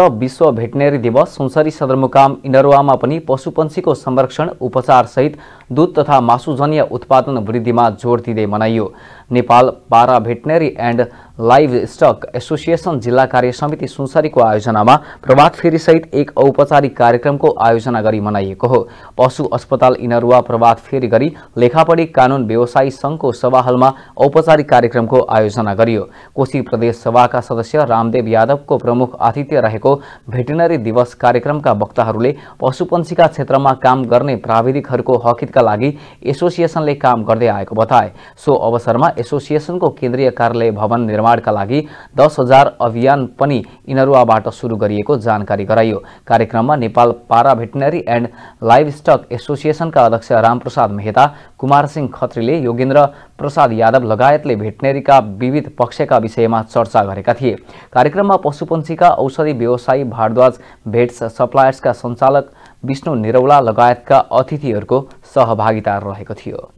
आज विश्व भेटनेरी दिवस सुनसरी सदरमुकाम इनरुवामा पनि पशुपन्छीको संरक्षण उपचारसहित दूध तथा मासुजन्य उत्पादन वृद्धिमा जोड दिँदै मनाइयो Nepal para veterinary and livestock association जिल्ला कार्य समिति सुनसरीको आयोजनामा प्रभात फेरीसहित एक औपचारिक कार्यक्रमको आयोजना गरी मनाइएको हो पशु अस्पताल इनरुवा प्रभात फेरी गरी लेखापढी कानून व्यवसायी सङ्घको हलमा औपचारिक कार्यक्रमको आयोजना गरियो कोशी प्रदेश सभाका सदस्य रामदेव यादवको प्रमुख आतिथ्य रहेको भेटेनरी दिवस कार्यक्रमका वक्ताहरूले पशुपन्छीका क्षेत्रमा काम गर्ने प्राविधिकहरूको हकितका लागि एसोसिएसनले काम गर्दै आएको बताए सो अवसरमा एसोसिएसनको केन्द्रीय कार्यालय भवन निर्माणका लागि दस हजार अभियान पनि इनरुवाबाट सुरु गरिएको जानकारी गराइयो कार्यक्रममा Nepal para veterinary and life stock एसोसिएसनका अध्यक्ष रामप्रसाद मेहता कुमार सिंह खत्रीले योगेन्द्र प्रसाद यादव लगायतले भेटनेरीका विविध पक्षका विषयमा चर्चा गरेका थिए कार्यक्रममा पशुपन्छीका औषधि व्यवसायी भारद्वाज भेट्स सप्लायर्सका सञ्चालक विष्णु निरौला लगायतका अतिथिहरूको सहभागिता रहेको थियो